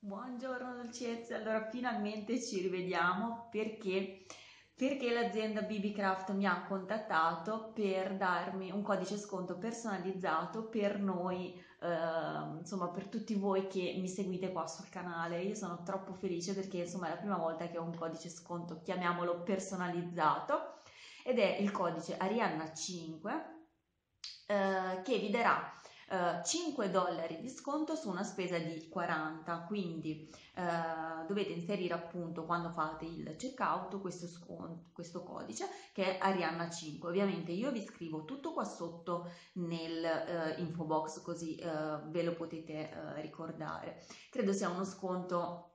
Buongiorno dolcezze, allora finalmente ci rivediamo perché, perché l'azienda BBCraft mi ha contattato per darmi un codice sconto personalizzato per noi, eh, insomma per tutti voi che mi seguite qua sul canale. Io sono troppo felice perché insomma è la prima volta che ho un codice sconto, chiamiamolo personalizzato, ed è il codice Arianna 5 eh, che vi darà 5 eh, dollari di sconto su una spesa di 40, quindi eh, dovete inserire appunto quando fate il checkout questo, sconto, questo codice che è Arianna5. Ovviamente io vi scrivo tutto qua sotto nell'info eh, box così eh, ve lo potete ricordare. Credo sia uno sconto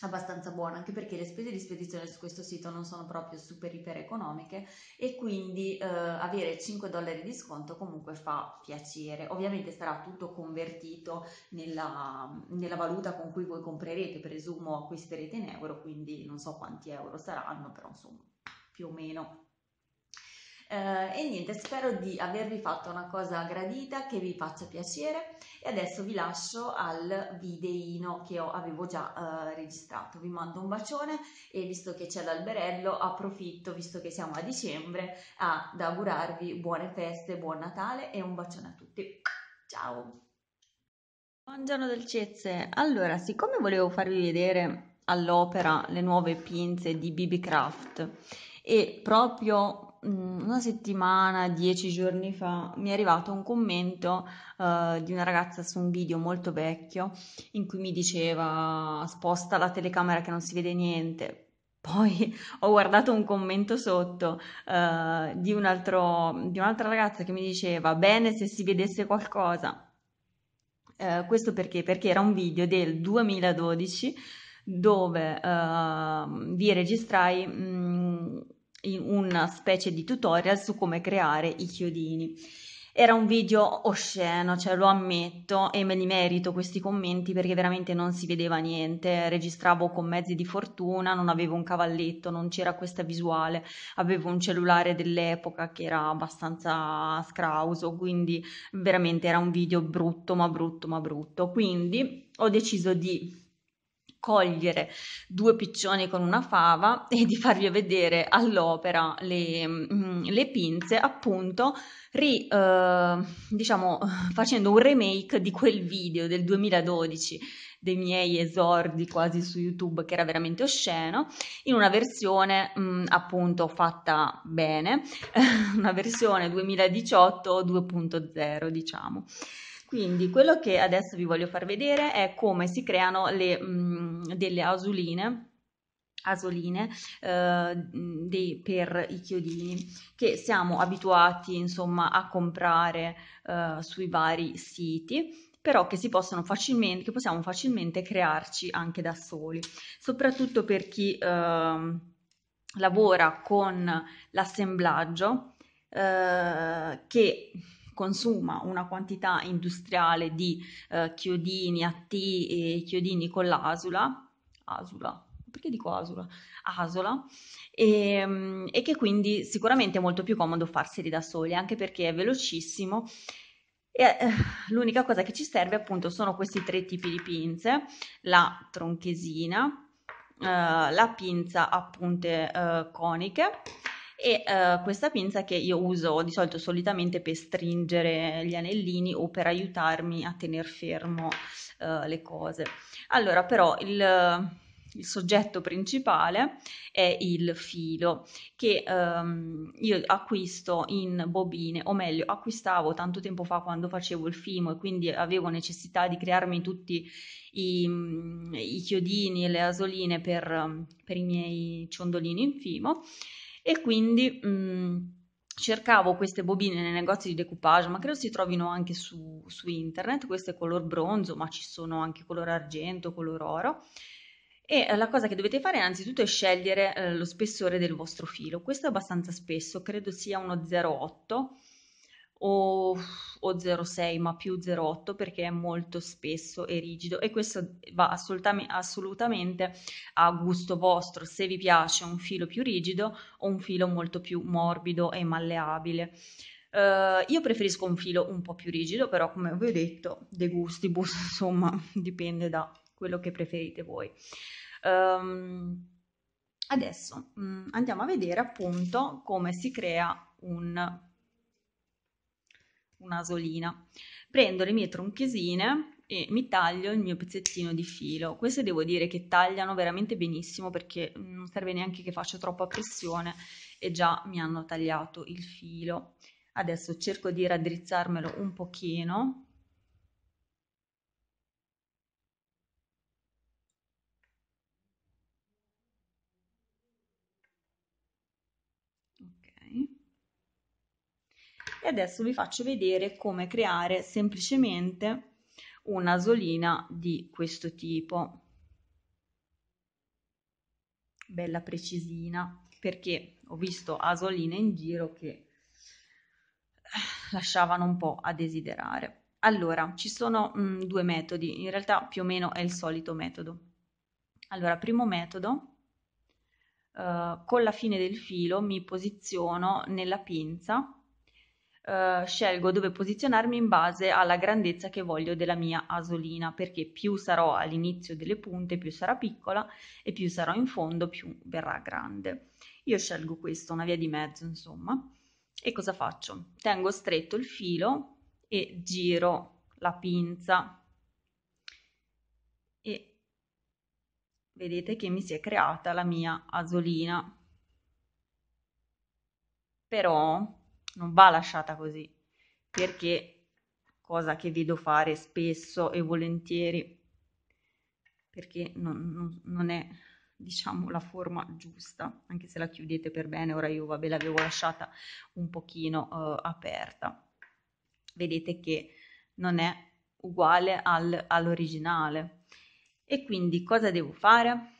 abbastanza buona anche perché le spese di spedizione su questo sito non sono proprio super iper economiche e quindi eh, avere 5 dollari di sconto comunque fa piacere ovviamente sarà tutto convertito nella, nella, valuta con cui voi comprerete presumo acquisterete in euro quindi non so quanti euro saranno però insomma più o meno eh, e niente, spero di avervi fatto una cosa gradita, che vi faccia piacere e adesso vi lascio al videino che ho, avevo già eh, registrato. Vi mando un bacione e visto che c'è l'alberello approfitto, visto che siamo a dicembre, ad augurarvi buone feste, buon Natale e un bacione a tutti. Ciao! Buongiorno dolcezze, allora siccome volevo farvi vedere all'opera le nuove pinze di BB Craft e proprio Mm, una settimana, dieci giorni fa, mi è arrivato un commento uh, di una ragazza su un video molto vecchio in cui mi diceva sposta la telecamera che non si vede niente. Poi ho guardato un commento sotto uh, di, un altro, di un'altra ragazza che mi diceva bene se si vedesse qualcosa. Uh, questo perché? Perché era un video del 2012 dove ehm, vi registrai mh, mm, una specie di tutorial su come creare i chiodini. Era un video osceno, cioè lo ammetto e me li merito questi commenti perché veramente non si vedeva niente. Registravo con mezzi di fortuna, non avevo un cavalletto, non c'era questa visuale, avevo un cellulare dell'epoca che era abbastanza scrauso, quindi veramente era un video brutto, ma brutto, ma brutto. Quindi ho deciso di cogliere due piccioni con una fava e di farvi vedere all'opera le, mm, le pinze, appunto, ri, eh, diciamo, facendo un remake di quel video del 2012 dei miei esordi quasi su YouTube che era veramente osceno, in una versione mh, mm, appunto fatta bene, una versione 2018 2.0 diciamo. Quindi quello che adesso vi voglio far vedere è come si creano le, mh, delle asuline asoline eh, dei, per i chiodini che siamo abituati insomma a comprare eh, sui vari siti però che, si possono facilmente, che possiamo facilmente crearci anche da soli soprattutto per chi eh, lavora con l'assemblaggio eh, che consuma una quantità industriale di eh, chiodini a T e chiodini con l'asula, asula, perché dico asula? Asola, e, ehm, e che quindi sicuramente è molto più comodo farseli da soli, anche perché è velocissimo e, eh, l'unica cosa che ci serve appunto sono questi tre tipi di pinze, la tronchesina, eh, la pinza a punte eh, coniche e uh, questa pinza che io uso di solito solitamente per stringere gli anellini o per aiutarmi a tenere fermo uh, le cose. Allora però il, il, soggetto principale è il filo che um, io acquisto in bobine o meglio acquistavo tanto tempo fa quando facevo il fimo e quindi avevo necessità di crearmi tutti i, i chiodini e le asoline per, per i miei ciondolini in fimo e quindi mh, mhmm, cercavo queste bobine nei negozi di decoupage, ma credo si trovino anche su, su internet, è color bronzo, ma ci sono anche color argento, color oro. E eh, la cosa che dovete fare innanzitutto è scegliere eh, lo spessore del vostro filo. Questo è abbastanza spesso, credo sia uno 0,8 o, o 0,6 ma più 0,8 perché è molto spesso e rigido e questo va assolutam- assolutamente a gusto vostro se vi piace un filo più rigido o un filo molto più morbido e malleabile. Uh, io preferisco un filo un po' più rigido, però come vi ho detto, de gusti, insomma, dipende da quello che preferite voi. Um, adesso mh, mm, andiamo a vedere appunto come si crea un un'asolina. Prendo le mie tronchesine e mi taglio il mio pezzettino di filo. Queste devo dire che tagliano veramente benissimo perché non serve neanche che faccia troppa pressione e già mi hanno tagliato il filo. Adesso cerco di raddrizzarmelo un pochino e adesso vi faccio vedere come creare semplicemente una solina di questo tipo bella precisina perché ho visto asoline in giro che eh, lasciavano un po' a desiderare allora ci sono mh, mm, due metodi in realtà più o meno è il solito metodo allora primo metodo eh, con la fine del filo mi posiziono nella pinza eh, scelgo dove posizionarmi in base alla grandezza che voglio della mia asolina, perché più sarò all'inizio delle punte, più sarà piccola e più sarò in fondo, più verrà grande. Io scelgo questo, una via di mezzo, insomma. E cosa faccio? Tengo stretto il filo e giro la pinza e vedete che mi si è creata la mia asolina. Però non va lasciata così, perché cosa che vedo fare spesso e volentieri, perché non, non, non è diciamo la forma giusta, anche se la chiudete per bene, ora io vabbè l'avevo lasciata un pochino uh, aperta, vedete che non è uguale al, all'originale e quindi cosa devo fare?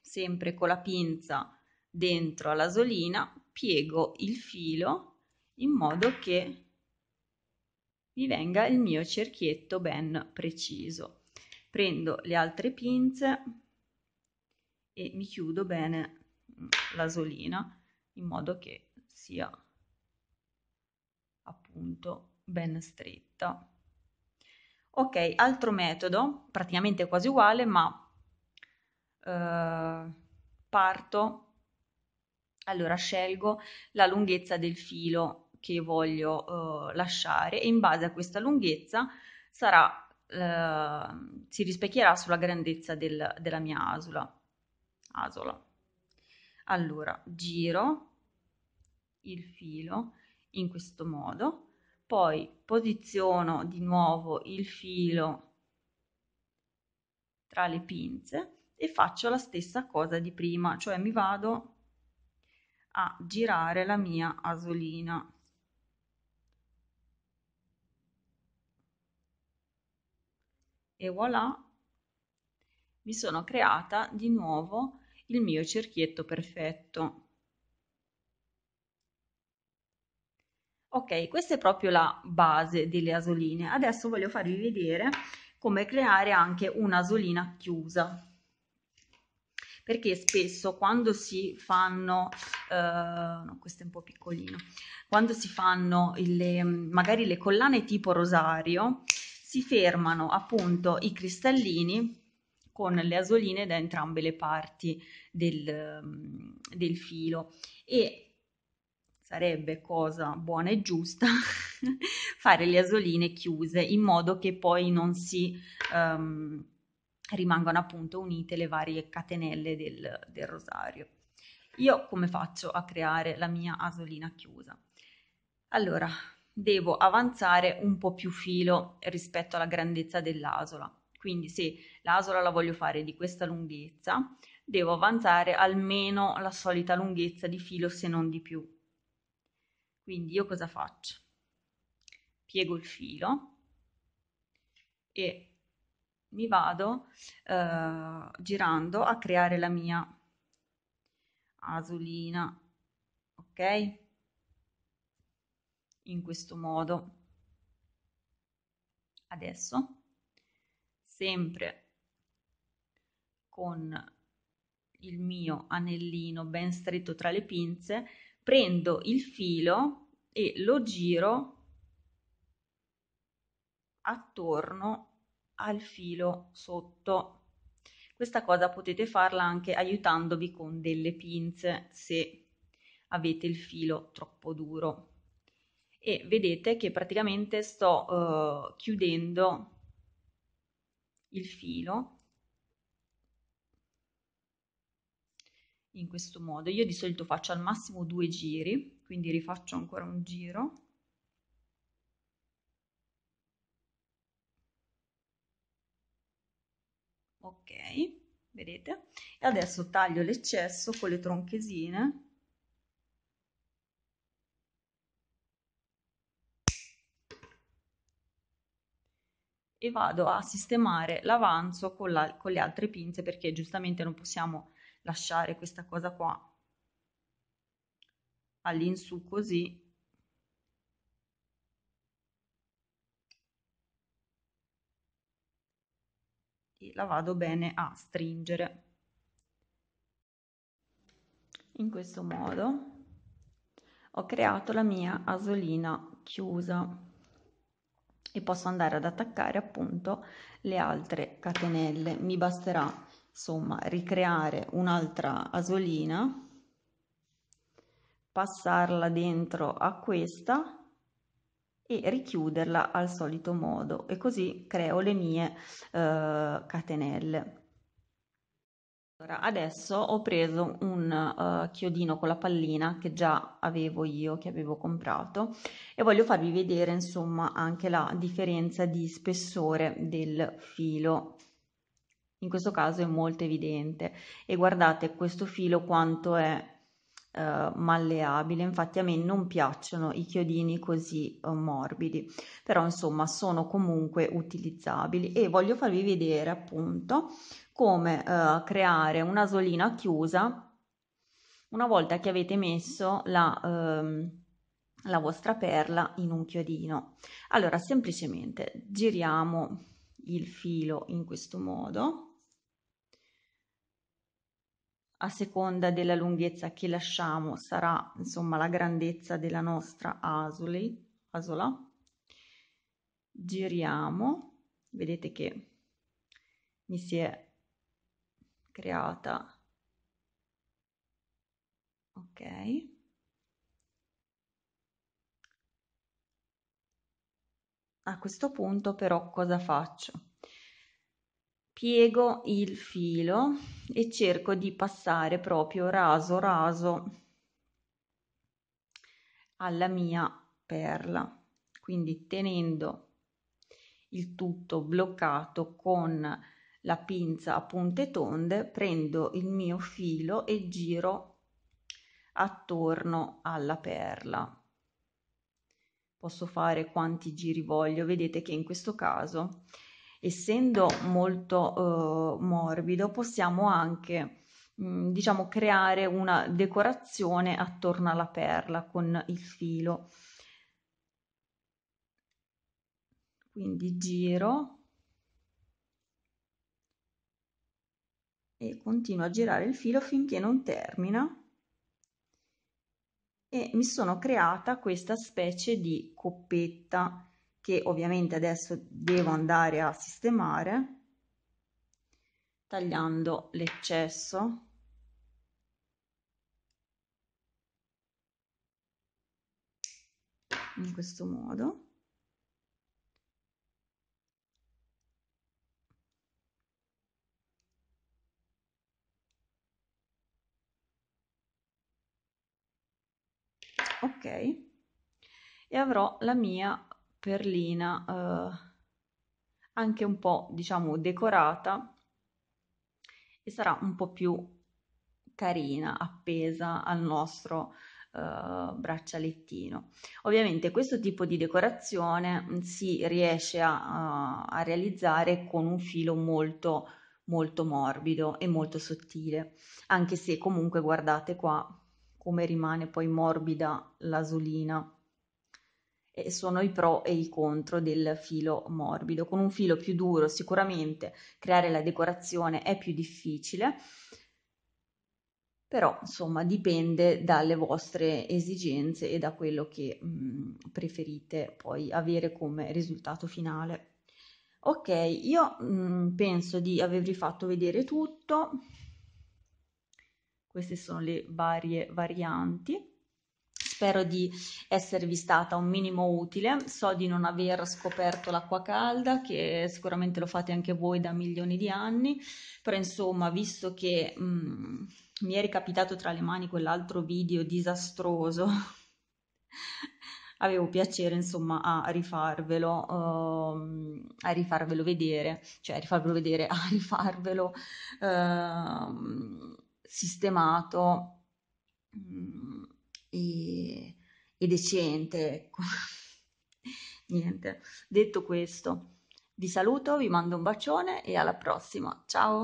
Sempre con la pinza dentro alla solina piego il filo in modo che mi venga il mio cerchietto ben preciso. Prendo le altre pinze e mi chiudo bene l'asolina in modo che sia appunto ben stretta. Ok, altro metodo, praticamente quasi uguale, ma eh, parto, allora scelgo la lunghezza del filo che voglio eh, lasciare e in base a questa lunghezza sarà, eh, si rispecchierà sulla grandezza del, della mia asola. asola. Allora, giro il filo in questo modo, poi posiziono di nuovo il filo tra le pinze e faccio la stessa cosa di prima, cioè mi vado a girare la mia asolina. e voilà, mi sono creata di nuovo il mio cerchietto perfetto. Ok, questa è proprio la base delle asoline. Adesso voglio farvi vedere come creare anche un'asolina chiusa perché spesso quando si fanno eh, no, questo è un po' piccolino quando si fanno le, magari le collane tipo rosario si fermano appunto i cristallini con le asoline da entrambe le parti del, mm, del filo e sarebbe cosa buona e giusta fare le asoline chiuse in modo che poi non si um, rimangano appunto unite le varie catenelle del, del rosario. Io come faccio a creare la mia asolina chiusa? Allora, devo avanzare un po' più filo rispetto alla grandezza dell'asola. Quindi se l'asola la voglio fare di questa lunghezza, devo avanzare almeno la solita lunghezza di filo se non di più. Quindi io cosa faccio? Piego il filo e mi vado eh, girando a creare la mia asolina, ok? in questo modo. Adesso, sempre con il mio anellino ben stretto tra le pinze, prendo il filo e lo giro attorno al filo sotto. Questa cosa potete farla anche aiutandovi con delle pinze se avete il filo troppo duro e vedete che praticamente sto eh, chiudendo il filo in questo modo io di solito faccio al massimo due giri quindi rifaccio ancora un giro ok vedete e adesso taglio l'eccesso con le tronchesine e vado a sistemare l'avanzo con, la, con le altre pinze perché giustamente non possiamo lasciare questa cosa qua all'insù così e la vado bene a stringere in questo modo ho creato la mia asolina chiusa e posso andare ad attaccare appunto le altre catenelle mi basterà insomma ricreare un'altra asolina passarla dentro a questa e richiuderla al solito modo e così creo le mie eh, catenelle allora, adesso ho preso un uh, chiodino con la pallina che già avevo io, che avevo comprato, e voglio farvi vedere insomma anche la differenza di spessore del filo. In questo caso è molto evidente e guardate questo filo quanto è uh, malleabile, infatti a me non piacciono i chiodini così uh, morbidi, però insomma sono comunque utilizzabili e voglio farvi vedere appunto come eh, creare una solina chiusa una volta che avete messo la, ehm, la vostra perla in un chiodino. Allora, semplicemente giriamo il filo in questo modo a seconda della lunghezza che lasciamo sarà insomma la grandezza della nostra asole, asola giriamo vedete che mi si è creata. Ok. A questo punto però cosa faccio? Piego il filo e cerco di passare proprio raso raso alla mia perla. Quindi tenendo il tutto bloccato con la pinza a punte tonde, prendo il mio filo e giro attorno alla perla. Posso fare quanti giri voglio, vedete che in questo caso, essendo molto eh, morbido, possiamo anche mm, diciamo creare una decorazione attorno alla perla con il filo quindi giro e continuo a girare il filo finché non termina e mi sono creata questa specie di coppetta che ovviamente adesso devo andare a sistemare tagliando l'eccesso in questo modo ok e avrò la mia perlina eh, anche un po' diciamo decorata e sarà un po' più carina appesa al nostro Uh, braccialettino. Ovviamente questo tipo di decorazione mm, si riesce a, a, realizzare con un filo molto molto morbido e molto sottile, anche se comunque guardate qua come rimane poi morbida l'asolina. E sono i pro e i contro del filo morbido. Con un filo più duro sicuramente creare la decorazione è più difficile, però insomma dipende dalle vostre esigenze e da quello che mh, preferite poi avere come risultato finale. Ok, io mh, penso di avervi fatto vedere tutto. Queste sono le varie varianti. Spero di esservi stata un minimo utile, so di non aver scoperto l'acqua calda, che sicuramente lo fate anche voi da milioni di anni, però insomma, visto che mh, mm, mi è ricapitato tra le mani quell'altro video disastroso, avevo piacere insomma a rifarvelo, uh, a rifarvelo vedere, cioè a rifarvelo vedere, a rifarvelo... Uh, sistemato mm, e, e decente. Ecco. Niente, detto questo, vi saluto, vi mando un bacione e alla prossima. Ciao!